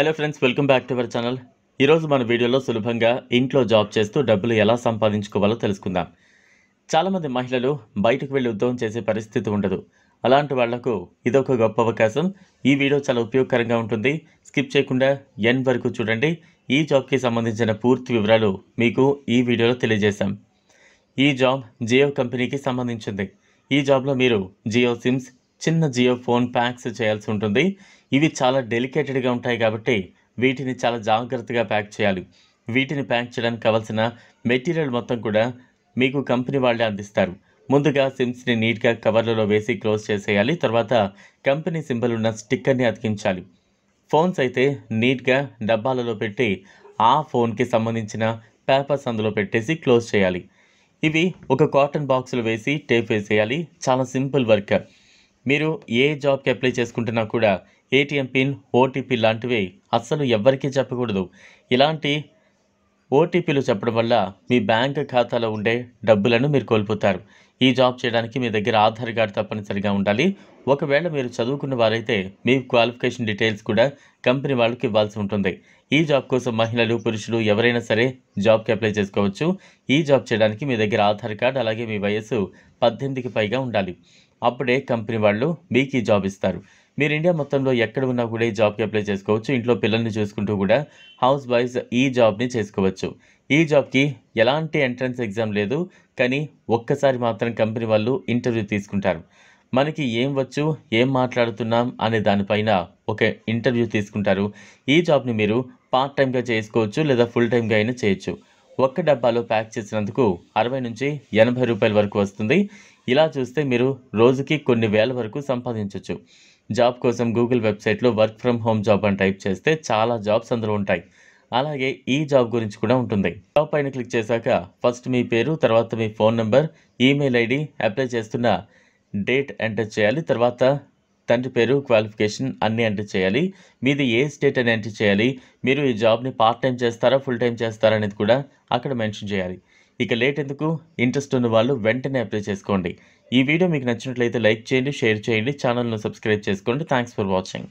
hello friends welcome back to our channel ఈరోజు మన వీడియోలో సులభంగా ఇంట్లో జాబ్ చేస్తూ డబ్బులు ఎలా సంపాదించుకోవాలో తెలుసుకుందాం చాలామంది మహిళలు బయటకు వెళ్ళి ఉద్యోగం చేసే పరిస్థితి ఉండదు అలాంటి వాళ్లకు ఇదొక గొప్ప అవకాశం ఈ వీడియో చాలా ఉపయోగకరంగా ఉంటుంది స్కిప్ చేయకుండా ఎన్ వరకు చూడండి ఈ జాబ్కి సంబంధించిన పూర్తి వివరాలు మీకు ఈ వీడియోలో తెలియజేశాం ఈ జాబ్ జియో కంపెనీకి సంబంధించింది ఈ జాబ్లో మీరు జియో సిమ్స్ చిన్న జియో ఫోన్ ప్యాక్స్ చేయాల్సి ఉంటుంది ఇవి చాలా డెలికేటెడ్గా ఉంటాయి కాబట్టి వీటిని చాలా జాగ్రత్తగా ప్యాక్ చేయాలి వీటిని ప్యాక్ చేయడానికి కావాల్సిన మెటీరియల్ మొత్తం కూడా మీకు కంపెనీ వాళ్ళే అందిస్తారు ముందుగా సిమ్స్ని నీట్గా కవర్లలో వేసి క్లోజ్ చేసేయాలి తర్వాత కంపెనీ సింబల్ ఉన్న స్టిక్కర్ని అతికించాలి ఫోన్స్ అయితే నీట్గా డబ్బాలలో పెట్టి ఆ ఫోన్కి సంబంధించిన పేపర్స్ అందులో పెట్టేసి క్లోజ్ చేయాలి ఇవి ఒక కాటన్ బాక్స్లో వేసి టేప్ వేసేయాలి చాలా సింపుల్ వర్క్ మీరు ఏ జాబ్కి అప్లై చేసుకుంటున్నా కూడా ఏటీఎం పిన్ ఓటీపీ లాంటివి అస్సలు ఎవ్వరికీ చెప్పకూడదు ఇలాంటి ఓటీపీలు చెప్పడం వల్ల మీ బ్యాంక్ ఖాతాలో ఉండే డబ్బులను మీరు కోల్పోతారు ఈ జాబ్ చేయడానికి మీ దగ్గర ఆధార్ కార్డు తప్పనిసరిగా ఉండాలి ఒకవేళ మీరు చదువుకున్న వారైతే మీ క్వాలిఫికేషన్ డీటెయిల్స్ కూడా కంపెనీ వాళ్ళకి ఇవ్వాల్సి ఉంటుంది ఈ జాబ్ కోసం మహిళలు పురుషులు ఎవరైనా సరే జాబ్కి అప్లై చేసుకోవచ్చు ఈ జాబ్ చేయడానికి మీ దగ్గర ఆధార్ కార్డు అలాగే మీ వయస్సు పద్దెనిమిదికి పైగా ఉండాలి అప్పుడే కంపెనీ వాళ్ళు మీకు ఈ జాబ్ ఇస్తారు మీరు ఇండియా మొత్తంలో ఎక్కడ ఉన్నా కూడా ఈ జాబ్కి అప్లై చేసుకోవచ్చు ఇంట్లో పిల్లల్ని చూసుకుంటూ కూడా హౌస్ వైజ్ ఈ జాబ్ని చేసుకోవచ్చు ఈ జాబ్కి ఎలాంటి ఎంట్రన్స్ ఎగ్జామ్ లేదు కానీ ఒక్కసారి మాత్రం కంపెనీ వాళ్ళు ఇంటర్వ్యూ తీసుకుంటారు మనకి ఏం వచ్చు ఏం మాట్లాడుతున్నాం అనే దానిపైన ఒక ఇంటర్వ్యూ తీసుకుంటారు ఈ జాబ్ని మీరు పార్ట్ టైంగా చేసుకోవచ్చు లేదా ఫుల్ టైంగా అయినా చేయొచ్చు ఒక్క డబ్బాలో ప్యాక్ చేసినందుకు అరవై నుంచి ఎనభై రూపాయల వరకు వస్తుంది ఇలా చూస్తే మీరు రోజుకి కొన్ని వేల వరకు సంపాదించవచ్చు జాబ్ కోసం గూగుల్ వెబ్సైట్లో వర్క్ ఫ్రమ్ హోమ్ జాబ్ అని టైప్ చేస్తే చాలా జాబ్స్ అందులో ఉంటాయి అలాగే ఈ జాబ్ గురించి కూడా ఉంటుంది జాబ్ పైన క్లిక్ చేశాక ఫస్ట్ మీ పేరు తర్వాత మీ phone number email ID apply చేస్తున్న డేట్ ఎంటర్ చేయాలి తర్వాత తండ్రి పేరు క్వాలిఫికేషన్ అన్నీ ఎంటర్ చేయాలి మీది ఏ స్టేట్ అని ఎంటర్ చేయాలి మీరు ఈ జాబ్ని పార్ట్ టైం చేస్తారా ఫుల్ టైం చేస్తారా అనేది కూడా అక్కడ మెన్షన్ చేయాలి ఇక లేట్ ఎందుకు ఇంట్రెస్ట్ ఉన్న వాళ్ళు వెంటనే అప్లై చేసుకోండి ఈ వీడియో మీకు నచ్చినట్లయితే లైక్ చేయండి షేర్ చేయండి ఛానల్ను సబ్స్క్రైబ్ చేసుకోండి థ్యాంక్స్ ఫర్ వాచింగ్